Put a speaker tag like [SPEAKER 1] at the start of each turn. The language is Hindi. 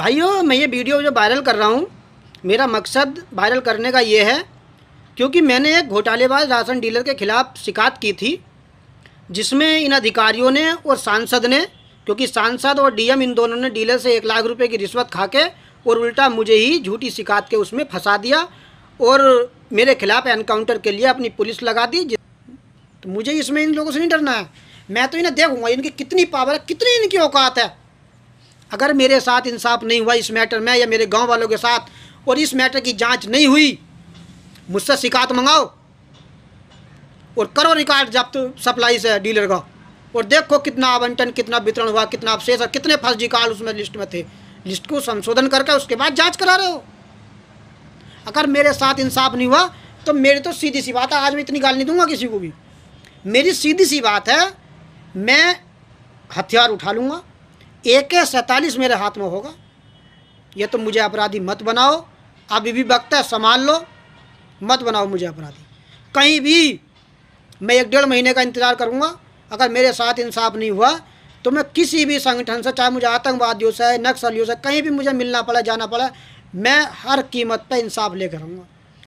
[SPEAKER 1] भाइयों मैं ये वीडियो जो वायरल कर रहा हूँ मेरा मकसद वायरल करने का ये है क्योंकि मैंने एक घोटालेबाज राशन डीलर के खिलाफ शिकायत की थी जिसमें इन अधिकारियों ने और सांसद ने क्योंकि सांसद और डीएम इन दोनों ने डीलर से एक लाख रुपए की रिश्वत खा के और उल्टा मुझे ही झूठी शिकायत के उसमें फंसा दिया और मेरे खिलाफ़ एनकाउंटर के लिए अपनी पुलिस लगा दी तो मुझे इसमें इन लोगों से नहीं डरना है मैं तो इन्हें देखूँगा इनकी कितनी पावर है कितनी इनकी औकात है अगर मेरे साथ इंसाफ नहीं हुआ इस मैटर में या मेरे गांव वालों के साथ और इस मैटर की जांच नहीं हुई मुझसे शिकायत मंगाओ और करो रिकॉर्ड जब्त तो सप्लाई से डीलर का और देखो कितना आवंटन कितना वितरण हुआ कितना अवशेष और कितने फर्जी कार्ड उसमें लिस्ट में थे लिस्ट को संशोधन करके उसके बाद जाँच करा रहे हो अगर मेरे साथ इंसाफ नहीं हुआ तो मेरी तो सीधी सी बात है आज मैं इतनी गाल नहीं दूंगा किसी को भी मेरी सीधी सी बात है मैं हथियार उठा लूँगा ए के सैंतालीस मेरे हाथ में होगा ये तो मुझे अपराधी मत बनाओ अभी भी वक्त है संभाल लो मत बनाओ मुझे अपराधी कहीं भी मैं एक डेढ़ महीने का इंतज़ार करूँगा अगर मेरे साथ इंसाफ नहीं हुआ तो मैं किसी भी संगठन से चाहे मुझे आतंकवादियों से नक्सलियों से कहीं भी मुझे मिलना पड़ा जाना पड़ा मैं हर कीमत पर इंसाफ लेकर आऊँगा